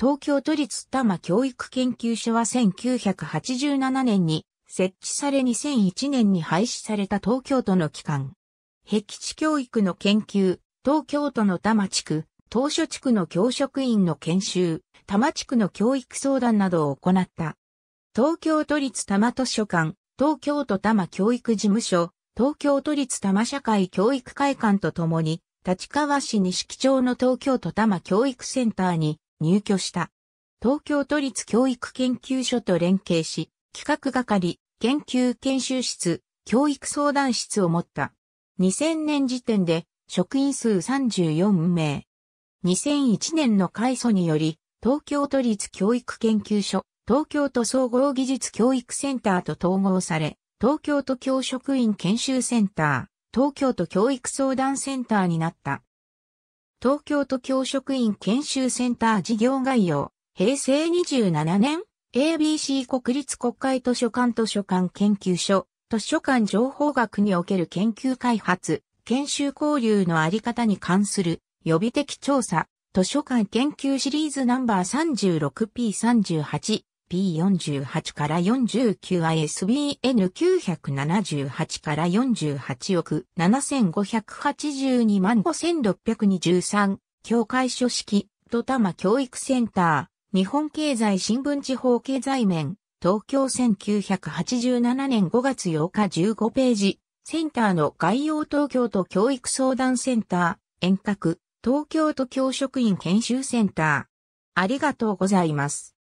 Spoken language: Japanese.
東京都立多摩教育研究所は1987年に設置され2001年に廃止された東京都の機関。壁地教育の研究、東京都の多摩地区、東所地区の教職員の研修、多摩地区の教育相談などを行った。東京都立多摩図書館、東京都多摩教育事務所、東京都立多摩社会教育会館とともに、立川市西木町の東京都多摩教育センターに入居した。東京都立教育研究所と連携し、企画係、研究研修室、教育相談室を持った。2000年時点で職員数34名。2001年の改祖により、東京都立教育研究所、東京都総合技術教育センターと統合され、東京都教職員研修センター、東京都教育相談センターになった。東京都教職員研修センター事業概要、平成27年、ABC 国立国会図書館図書館研究所、図書館情報学における研究開発、研修交流のあり方に関する予備的調査、図書館研究シリーズナンバー 36P38 P48 から 49ISBN978 から48億7582万5623協会書式と多摩教育センター日本経済新聞地方経済面東京1987年5月8日15ページセンターの概要東京都教育相談センター遠隔東京都教職員研修センターありがとうございます。